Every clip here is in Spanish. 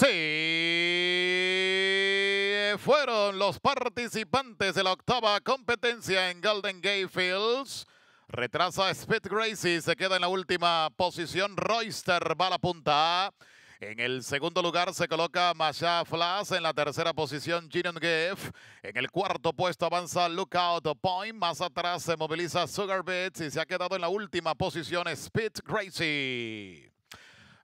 Sí, fueron los participantes de la octava competencia en Golden Gate Fields. Retrasa Speed Gracie, se queda en la última posición. Royster va a la punta. En el segundo lugar se coloca Masha Flash. En la tercera posición, Gideon Giff. En el cuarto puesto avanza Lookout Point. Más atrás se moviliza Sugar Bits y se ha quedado en la última posición Speed Gracie.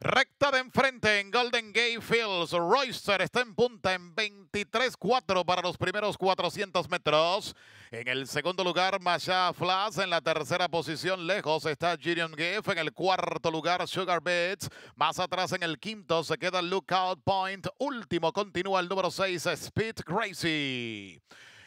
Recta de enfrente en Golden Gate Fields. Royster está en punta en 23-4 para los primeros 400 metros. En el segundo lugar, Masha Flash. En la tercera posición, lejos está Gideon Giff. En el cuarto lugar, Sugar Beats. Más atrás, en el quinto, se queda Lookout Point. Último, continúa el número 6, Speed Crazy.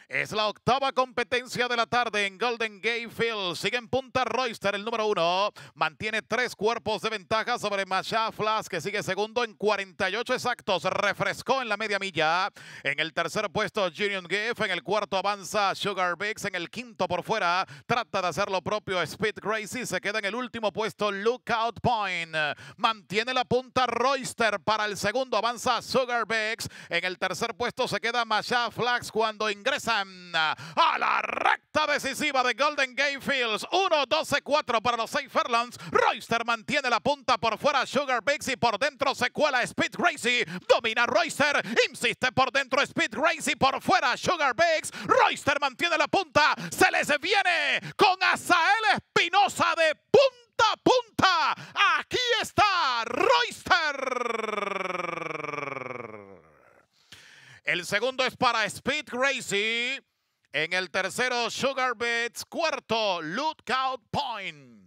Es la octava competencia de la tarde en Golden Gate Field. Sigue en punta Royster, el número uno. Mantiene tres cuerpos de ventaja sobre Masha que sigue segundo en 48 exactos. Refrescó en la media milla. En el tercer puesto, Junior Giff. En el cuarto avanza Sugar En el quinto por fuera. Trata de hacer lo propio Speed Gracie Se queda en el último puesto Lookout Point. Mantiene la punta Royster para el segundo. Avanza Sugar En el tercer puesto se queda Masha Flax cuando ingresa Ah, a la recta decisiva de Golden Game Fields. 1-12-4 para los 6 Royster mantiene la punta por fuera. Sugar y por dentro se cuela Speed Gracie. Domina Royster. Insiste por dentro Speed Gracie por fuera. Sugar Biggs. Royster mantiene la punta. Se les viene con Azael Espinosa de punta a punta El segundo es para Speed Gracie. En el tercero, Sugar Beats. Cuarto, Loot Lookout Point.